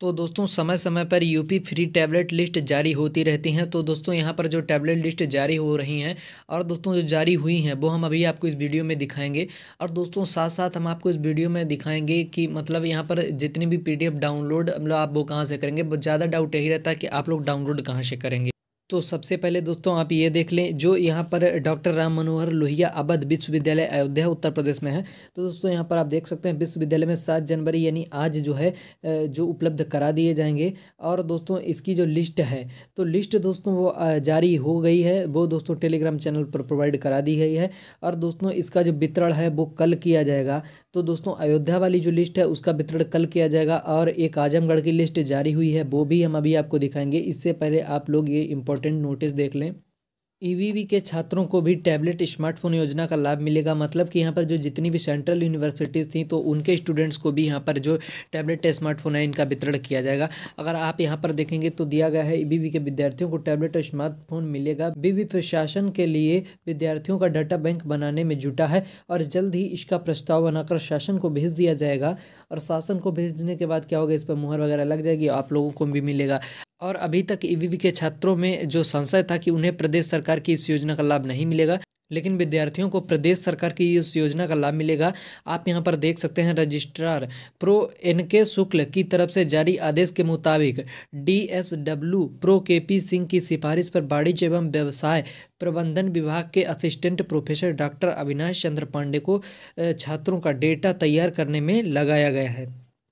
तो दोस्तों समय समय पर यूपी फ्री टैबलेट लिस्ट जारी होती रहती हैं तो दोस्तों यहाँ पर जो टैबलेट लिस्ट जारी हो रही हैं और दोस्तों जो जारी हुई हैं वो हम अभी आपको इस वीडियो में दिखाएंगे और दोस्तों साथ साथ हम आपको इस वीडियो में दिखाएंगे कि मतलब यहाँ पर जितनी भी पीडीएफ डाउनलोड मतलब आप वो कहाँ से करेंगे ज़्यादा डाउट यही रहता है कि आप लोग डाउनलोड कहाँ से करेंगे तो सबसे पहले दोस्तों आप ये देख लें जो यहाँ पर डॉक्टर राम मनोहर लोहिया अवध विश्वविद्यालय अयोध्या उत्तर प्रदेश में है तो दोस्तों यहाँ पर आप देख सकते हैं विश्वविद्यालय में सात जनवरी यानी आज जो है जो उपलब्ध करा दिए जाएंगे और दोस्तों इसकी जो लिस्ट है तो लिस्ट दोस्तों वो जारी हो गई है वो दोस्तों टेलीग्राम चैनल पर प्रोवाइड करा दी गई है और दोस्तों इसका जो वितरण है वो कल किया जाएगा तो दोस्तों अयोध्या वाली जो लिस्ट है उसका वितरण कल किया जाएगा और एक आजमगढ़ की लिस्ट जारी हुई है वो भी हम अभी आपको दिखाएंगे इससे पहले आप लोग ये इंपॉर्टेंट नोटिस देख लें ईवीवी e के छात्रों को भी टैबलेट स्मार्टफोन योजना का लाभ मिलेगा मतलब कि यहाँ पर जो जितनी भी सेंट्रल यूनिवर्सिटीज़ थी तो उनके स्टूडेंट्स को भी यहाँ पर जो टैबलेट स्मार्टफोन है इनका वितरण किया जाएगा अगर आप यहाँ पर देखेंगे तो दिया गया है ईवीवी e के विद्यार्थियों को टैबलेट और स्मार्टफोन मिलेगा बीवी e प्रशासन के लिए विद्यार्थियों का डाटा बैंक बनाने में जुटा है और जल्द ही इसका प्रस्ताव बनाकर शासन को भेज दिया जाएगा और शासन को भेजने के बाद क्या होगा इस पर मुहर वगैरह लग जाएगी आप लोगों को भी मिलेगा और अभी तक ईवीवी के छात्रों में जो संशय था कि उन्हें प्रदेश सरकार की इस योजना का लाभ नहीं मिलेगा लेकिन विद्यार्थियों को प्रदेश सरकार की इस योजना का लाभ मिलेगा आप यहां पर देख सकते हैं रजिस्ट्रार प्रो एन के शुक्ल की तरफ से जारी आदेश के मुताबिक DSW prof K P Singh की सिफारिश पर वाणिज्य एवं व्यवसाय प्रबंधन विभाग के assistant professor doctor Avinash Chandra Pandey को छात्रों का डेटा तैयार करने में लगाया गया है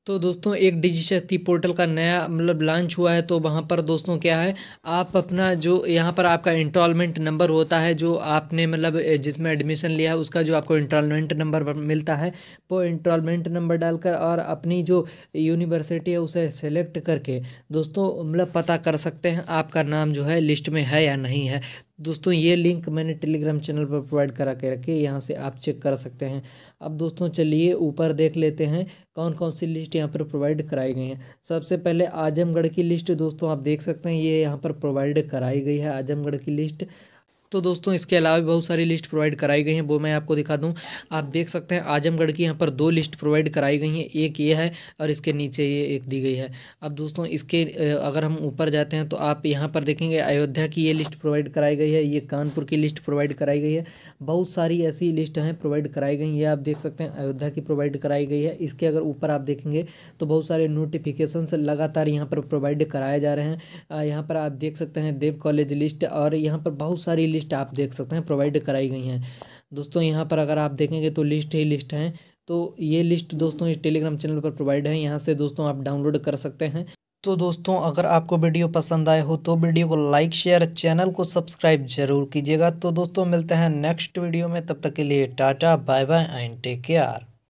तो दोस्तों एक डिजी शक्ति पोर्टल का नया मतलब लॉन्च हुआ है तो वहाँ पर दोस्तों क्या है आप अपना जो यहाँ पर आपका इंस्टॉलमेंट नंबर होता है जो आपने मतलब जिसमें एडमिशन लिया है उसका जो आपको इंस्टॉलमेंट नंबर मिलता है वो इंस्टॉलमेंट नंबर डालकर और अपनी जो यूनिवर्सिटी है उसे सेलेक्ट करके दोस्तों मतलब पता कर सकते हैं आपका नाम जो है लिस्ट में है या नहीं है दोस्तों ये लिंक मैंने टेलीग्राम चैनल पर प्रोवाइड करा के रखी है यहाँ से आप चेक कर सकते हैं अब दोस्तों चलिए ऊपर देख लेते हैं कौन कौन सी लिस्ट यहाँ पर प्रोवाइड कराई गई हैं सबसे पहले आजमगढ़ की लिस्ट दोस्तों आप देख सकते हैं ये यहाँ पर प्रोवाइड कराई गई है आजमगढ़ की लिस्ट तो दोस्तों इसके अलावा भी बहुत सारी लिस्ट प्रोवाइड कराई गई हैं वो मैं आपको दिखा दूं आप देख सकते हैं आजमगढ़ की यहाँ पर दो लिस्ट प्रोवाइड कराई गई हैं एक ये है और इसके नीचे ये एक दी गई है अब दोस्तों इसके अगर हम ऊपर जाते हैं तो आप यहाँ पर देखेंगे अयोध्या की ये लिस्ट प्रोवाइड कराई गई है ये कानपुर की लिस्ट प्रोवाइड कराई गई है बहुत सारी ऐसी लिस्ट हैं प्रोवाइड कराई गई ये आप देख सकते हैं अयोध्या की प्रोवाइड कराई गई है इसके अगर ऊपर आप देखेंगे तो बहुत सारे नोटिफिकेशन लगातार यहाँ पर प्रोवाइड कराए जा रहे हैं यहाँ पर आप देख सकते हैं देव कॉलेज लिस्ट और यहाँ पर बहुत सारी लिस्ट आप देख सकते हैं प्रोवाइड कराई गई हैं दोस्तों यहाँ पर अगर आप देखेंगे तो लिस्ट ही लिस्ट हैं तो ये लिस्ट दोस्तों इस टेलीग्राम चैनल पर प्रोवाइड है यहाँ से दोस्तों आप डाउनलोड कर सकते हैं तो दोस्तों अगर आपको वीडियो पसंद आए हो तो वीडियो को लाइक शेयर चैनल को सब्सक्राइब जरूर कीजिएगा तो दोस्तों मिलते हैं नेक्स्ट वीडियो में तब तक के लिए टाटा bye bye and take care